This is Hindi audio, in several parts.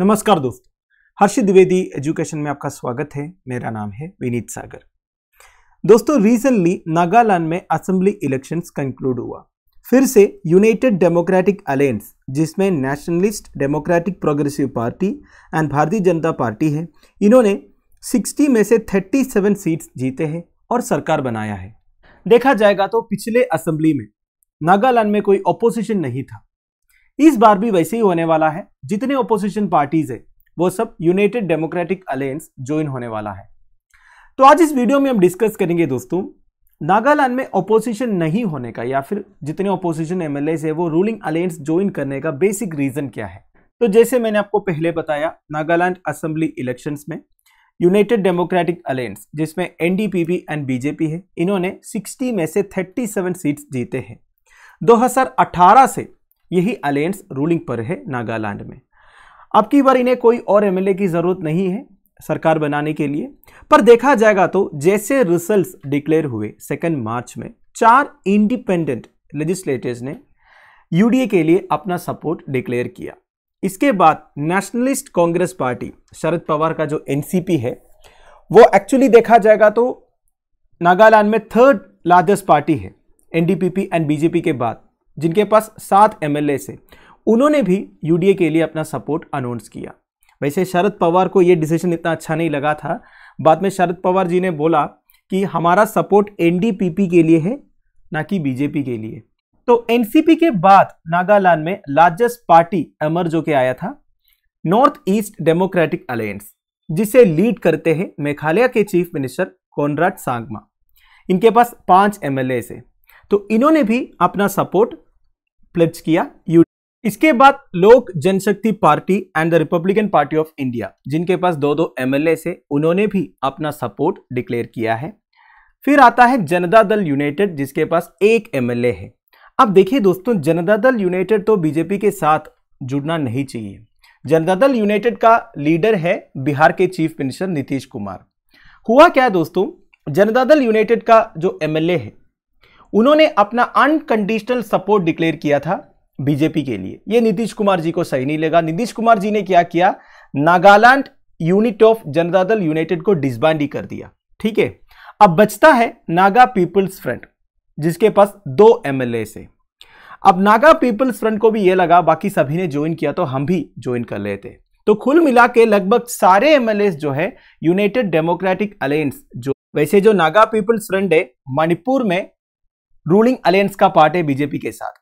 नमस्कार दोस्त हर्षित द्विवेदी एजुकेशन में आपका स्वागत है मेरा नाम है विनीत सागर दोस्तों रिसेंटली नागालैंड में असेंबली इलेक्शंस कंक्लूड हुआ फिर से यूनाइटेड डेमोक्रेटिक अलायंस जिसमें nationalist democratic progressive party and Bharatiya Janata party है इन्होंने 60 में से 37 सीट्स जीते हैं और सरकार बनाया है देखा जाएगा तो पिछले असेंबली में नागालैंड में कोई अपोजिशन नहीं था इस बार भी वैसे ही होने वाला है जितने ओपोजिशन पार्टीज है वो सब यूनाइटेड डेमोक्रेटिक अलायंस ज्वाइन होने वाला है तो आज इस वीडियो में हम डिस्कस करेंगे दोस्तों नागालैंड में ओपोजिशन नहीं होने का या फिर जितने ओपोजिशन एमएलए है वो रूलिंग अलायंस ज्वाइन करने का बेसिक रीजन क्या है तो जैसे मैंने आपको पहले बताया नागालैंड असेंबली इलेक्शंस में यूनाइटेड डेमोक्रेटिक अलायंस जिसमें एनडीपीपी एंड बीजेपी है इन्होंने 60 में से 37 सीट्स जीते हैं 2018 से यही अलायंस रूलिंग पर है नागालैंड में अब की बार इन्हें कोई और एमएलए की ज़रूरत नहीं है सरकार बनाने के लिए पर देखा जाएगा तो जैसे रिजल्ट्स डिक्लेयर हुए सेकेंड मार्च में चार इंडिपेंडेंट लेजिस्लेटर्स ने यूडीए के लिए अपना सपोर्ट डिक्लेयर किया इसके बाद nationalist congress party Sharad Pawar का जो एनसीपी है वो एक्चुअली देखा जाएगा तो नागालैंड में थर्ड लार्जेस्ट पार्टी है एनडीपीपी एंड बीजेपी के बाद जिनके पास सात एल से उन्होंने भी यू के लिए अपना सपोर्ट अनाउंस किया वैसे शरद पवार को ये डिसीजन इतना अच्छा नहीं लगा था बाद में शरद पवार जी ने बोला कि हमारा सपोर्ट एन के लिए है ना कि बीजेपी के लिए तो एनसीपी के बाद नागालैंड में लार्जेस्ट पार्टी जो के आया था नॉर्थ ईस्ट डेमोक्रेटिक अलायंस जिसे लीड करते हैं मेघालय के चीफ मिनिस्टर कॉनराड सांगमा इनके पास पांच एमएलए से तो इन्होंने भी अपना सपोर्ट प्लेज किया यू इसके बाद Lok Janshakti party and the republican party of India जिनके पास दो दो एमएलए से उन्होंने भी अपना सपोर्ट डिक्लेयर किया है फिर आता है जनता दल यूनाइटेड जिसके पास एक एमएलए है अब देखिए दोस्तों जनता दल यूनाइटेड तो बीजेपी के साथ जुड़ना नहीं चाहिए जनता दल यूनाइटेड का लीडर है बिहार के चीफ मिनिस्टर नीतीश कुमार हुआ क्या दोस्तों जनता दल यूनाइटेड का जो एमएलए है उन्होंने अपना अनकंडीशनल सपोर्ट डिक्लेयर किया था बीजेपी के लिए यह नीतीश कुमार जी को सही नहीं लगा नीतीश कुमार जी ने क्या किया नागालैंड यूनिट ऑफ जनता दल यूनाइटेड को डिसबैंड ही कर दिया ठीक है अब बचता है नागा पीपल्स फ्रंट जिसके पास दो एमएलए से अब नागा पीपल्स फ्रंट को भी यह लगा बाकी सभी ने ज्वाइन किया तो हम भी ज्वाइन कर लेते तो कुल मिला के लगभग सारे एमएलए जो है यूनाइटेड डेमोक्रेटिक अलायंस जो वैसे जो नागा पीपल्स फ्रंट है मणिपुर में रूलिंग अलायंस का पार्ट है बीजेपी के साथ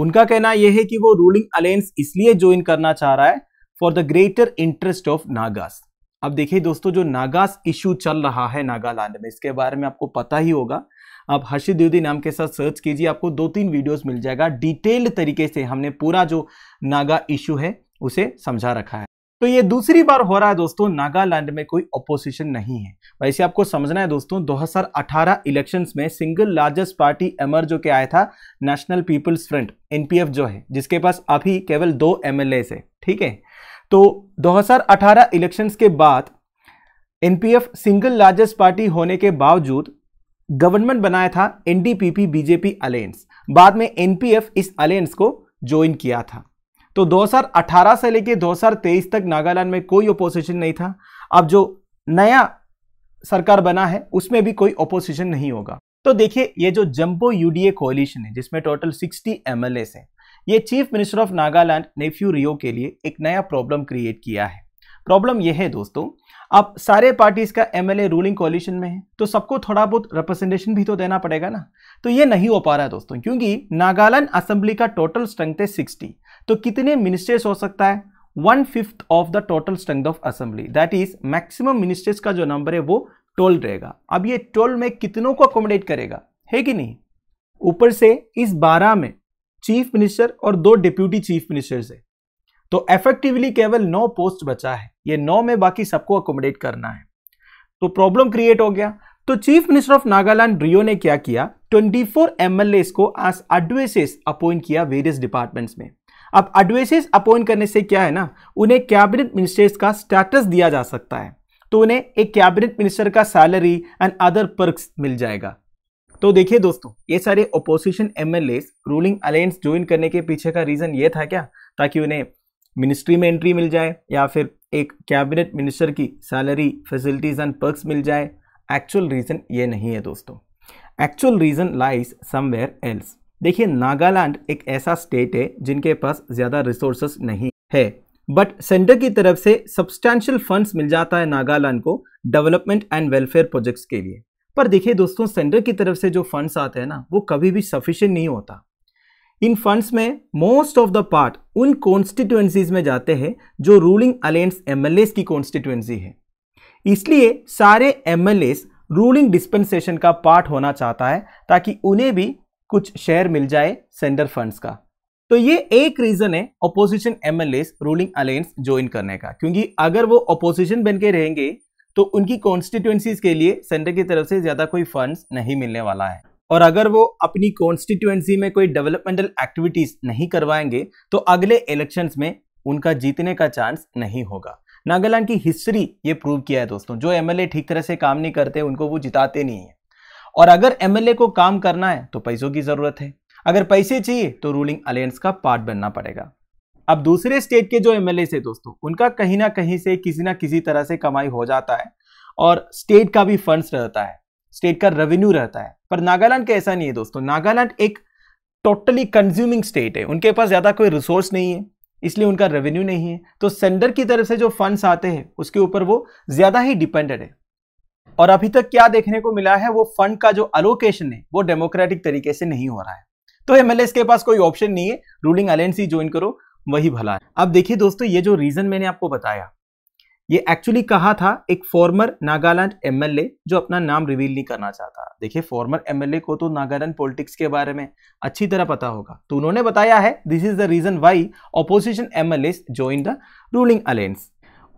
उनका कहना यह है कि वो रूलिंग अलायंस इसलिए ज्वाइन करना चाह रहा है for the greater interest of Nagas अब देखिए दोस्तों जो नागास इशू चल रहा है नागालैंड में इसके बारे में आपको पता ही होगा आप हर्षित द्विवेदी नाम के साथ सर्च कीजिए आपको दो तीन वीडियोस मिल जाएगा डिटेल्ड तरीके से हमने पूरा जो नागा इशू है उसे समझा रखा है तो ये दूसरी बार हो रहा है दोस्तों नागालैंड में कोई अपोजिशन नहीं है वैसे आपको समझना है दोस्तों 2018 इलेक्शंस में सिंगल लार्जेस्ट पार्टी एमर जो के आया था नेशनल पीपल्स फ्रंट एनपीएफ जो है जिसके पास अभी केवल दो एमएलए है ठीक है तो 2018 इलेक्शंस के बाद एनपीएफ सिंगल लार्जेस्ट पार्टी होने के बावजूद गवर्नमेंट बनाया था एनडीपीपी बीजेपी अलायंस बाद में एनपीएफ इस अलायंस को ज्वाइन किया था तो 2018 से लेकर 2023 तक नागालैंड में कोई ओपोजिशन नहीं था अब जो नया सरकार बना है उसमें भी कोई ओपोजिशन नहीं होगा तो देखिए ये जो जम्बो यूडीए कोलिशन है जिसमें टोटल 60 एमएलए हैं ये chief minister of Nagaland Neiphiu Rio के लिए एक नया प्रॉब्लम क्रिएट किया है प्रॉब्लम यह है दोस्तों अब सारे पार्टीज का एमएलए रूलिंग कॉलिशन में है तो सबको थोड़ा बहुत रिप्रेजेंटेशन भी तो देना पड़ेगा ना तो ये नहीं हो पा रहा है दोस्तों क्योंकि नागालैंड असेंबली का टोटल स्ट्रेंथ है सिक्सटी तो कितने मिनिस्टर्स हो सकता है one fifth of the total strength of assembly that is maximum ministers का जो नंबर है वो ट्वेल्व रहेगा अब ये ट्वेल्व में कितनों को अकोमोडेट करेगा है कि नहीं ऊपर से इस बारह में चीफ मिनिस्टर और दो डिप्यूटी चीफ मिनिस्टर्स है तो इफेक्टिवली केवल नौ पोस्ट बचा है ये नौ में बाकी सबको अकोमोडेट करना है तो प्रॉब्लम क्रिएट हो गया तो chief minister of Nagaland Rio ने क्या किया 24 फोर एमएलए को एज एडवेसेस अपॉइंट किया वेरियस डिपार्टमेंट्स में अब एडवेसेस अपॉइंट करने से क्या है ना उन्हें कैबिनेट मिनिस्टर्स का स्टेटस दिया जा सकता है तो उन्हें एक कैबिनेट मिनिस्टर का सैलरी एंड अदर पर्क्स मिल जाएगा तो देखिए दोस्तों ये सारे opposition MLA ruling alliance join करने के पीछे का रीजन ये था क्या ताकि उन्हें मिनिस्ट्री में एंट्री मिल जाए या फिर एक कैबिनेट मिनिस्टर की सैलरी फैसिलिटीज़ एंड पर्क्स मिल जाए एक्चुअल रीज़न ये नहीं है दोस्तों actual reason lies somewhere else देखिए नागालैंड एक ऐसा स्टेट है जिनके पास ज़्यादा रिसोर्सेस नहीं है बट सेंटर की तरफ से सब्सटैंशियल फंड्स मिल जाता है नागालैंड को डेवलपमेंट एंड वेलफेयर प्रोजेक्ट्स के लिए पर देखिए दोस्तों सेंटर की तरफ से जो फंड्स आते हैं ना वो कभी भी सफिशेंट नहीं होता इन फंड्स में मोस्ट ऑफ द पार्ट उन कॉन्स्टिट्यूएंसीज में जाते हैं जो रूलिंग अलायंस एमएलए की कॉन्स्टिट्यूएंसी है इसलिए सारे एमएलए रूलिंग डिस्पेंसेशन का पार्ट होना चाहता है ताकि उन्हें भी कुछ शेयर मिल जाए सेंडर फंड्स का तो ये एक रीजन है opposition MLA ruling alliance join करने का क्योंकि अगर वो अपोजिशन बन के रहेंगे तो उनकी कॉन्स्टिट्यूएंसीज के लिए सेंटर की तरफ से ज्यादा कोई फंड्स नहीं मिलने वाला है और अगर वो अपनी कॉन्स्टिट्यूएंसी में कोई डेवलपमेंटल एक्टिविटीज नहीं करवाएंगे तो अगले इलेक्शंस में उनका जीतने का चांस नहीं होगा नागालैंड की हिस्ट्री ये प्रूव किया है दोस्तों जो एमएलए ठीक तरह से काम नहीं करते उनको वो जिताते नहीं है और अगर एमएलए को काम करना है तो पैसों की जरूरत है अगर पैसे चाहिए तो रूलिंग अलायंस का पार्ट बनना पड़ेगा अब दूसरे स्टेट के जो एमएलए से दोस्तों उनका कहीं ना कहीं से किसी ना किसी तरह से कमाई हो जाता है और स्टेट का भी फंड्स रहता है स्टेट का रेवेन्यू रहता है पर नागालैंड का ऐसा नहीं है दोस्तों नागालैंड एक टोटली कंज्यूमिंग स्टेट है उनके पास ज़्यादा कोई रिसोर्स नहीं है इसलिए उनका रेवेन्यू नहीं है तो सेंडर की तरफ से जो फंड्स आते हैं उसके ऊपर वो ज़्यादा ही डिपेंडेड है और अभी तक क्या देखने को मिला है वो फंड का जो अलोकेशन है वो डेमोक्रेटिक तरीके से नहीं हो रहा है तो एमएलए के पास कोई ऑप्शन नहीं है रूलिंग अलायंस ही ज्वाइन करो वही भला है अब देखिए दोस्तों ये जो रीजन मैंने आपको बताया ये एक्चुअली कहा था एक फॉर्मर नागालैंड एमएलए जो अपना नाम रिवील नहीं करना चाहता देखिए फॉर्मर एमएलए को तो नागालैंड पॉलिटिक्स के बारे में अच्छी तरह पता होगा तो उन्होंने बताया है this is the reason why opposition MLA join the ruling alliance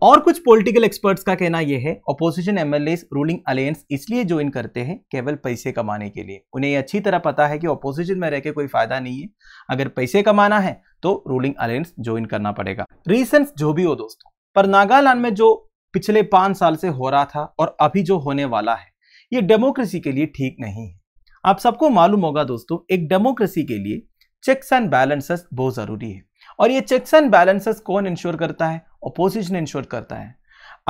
और कुछ पॉलिटिकल एक्सपर्ट्स का कहना यह है ऑपोजिशन एमएलए रूलिंग अलायंस इसलिए ज्वाइन करते हैं केवल पैसे कमाने के लिए उन्हें अच्छी तरह पता है कि ऑपोजिशन में रह के कोई फायदा नहीं है अगर पैसे कमाना है तो रूलिंग अलायंस ज्वाइन करना पड़ेगा रीजन जो भी हो दोस्तों पर नागालैंड में जो पिछले पांच साल से हो रहा था और अभी जो होने वाला है ये डेमोक्रेसी के लिए ठीक नहीं है आप सबको मालूम होगा दोस्तों एक डेमोक्रेसी के लिए चेक्स एंड बैलेंसेस बहुत ज़रूरी है और ये चेक्स एंड बैलेंसेस कौन इंश्योर करता है अपोजिशन इंश्योर करता है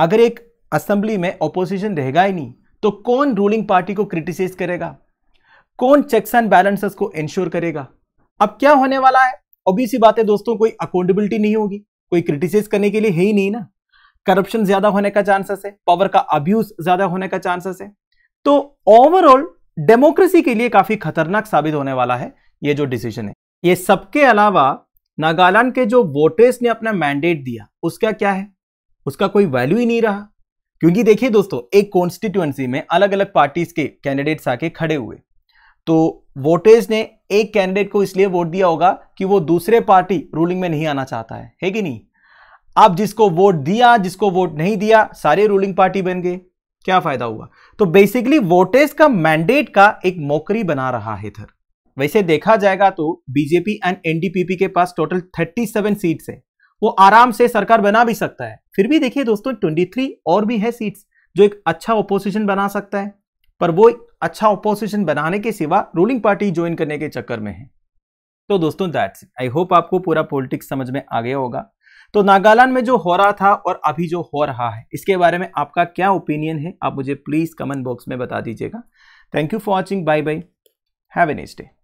अगर एक असेंबली में ओपोजिशन रहेगा ही नहीं तो कौन रूलिंग पार्टी को क्रिटिसाइज करेगा कौन चेक्स एंड बैलेंसेस को इंश्योर करेगा अब क्या होने वाला है ओबीसी बातें दोस्तों कोई अकाउंटेबिलिटी नहीं होगी कोई क्रिटिसाइज करने के लिए है ही नहीं ना करप्शन ज्यादा होने का चांसेस है पावर का अब्यूज ज्यादा होने का चांसेस है तो ओवरऑल डेमोक्रेसी के लिए काफी खतरनाक साबित होने वाला है ये जो डिसीजन है ये सबके अलावा नागालैंड के जो वोटर्स ने अपना मैंडेट दिया उसका क्या है उसका कोई वैल्यू ही नहीं रहा क्योंकि देखिए दोस्तों एक कॉन्स्टिट्यूएंसी में अलग अलग पार्टीज के कैंडिडेट्स आके खड़े हुए तो वोटर्स ने एक कैंडिडेट को इसलिए वोट दिया होगा कि वो दूसरे पार्टी रूलिंग में नहीं आना चाहता है है कि नहीं अब जिसको वोट दिया जिसको वोट नहीं दिया सारे रूलिंग पार्टी बन गए क्या फायदा हुआ तो बेसिकली वोटर्स का मैंडेट का एक मौकरी बना रहा है इधर वैसे देखा जाएगा तो बीजेपी एंड एनडीपीपी के पास टोटल 37 सीट्स है वो आराम से सरकार बना भी सकता है फिर भी देखिए दोस्तों 23 और भी है सीट्स जो एक अच्छा ओपोजिशन बना सकता है पर वो अच्छा ऑपोजिशन बनाने के सिवा रूलिंग पार्टी ज्वाइन करने के चक्कर में है तो दोस्तों दैट्स इट आई होप आपको पूरा पॉलिटिक्स समझ में आ गया होगा तो नागालैंड में जो हो रहा था और अभी जो हो रहा है इसके बारे में आपका क्या ओपिनियन है आप मुझे प्लीज़ कमेंट बॉक्स में बता दीजिएगा thank you for watching bye bye have a next day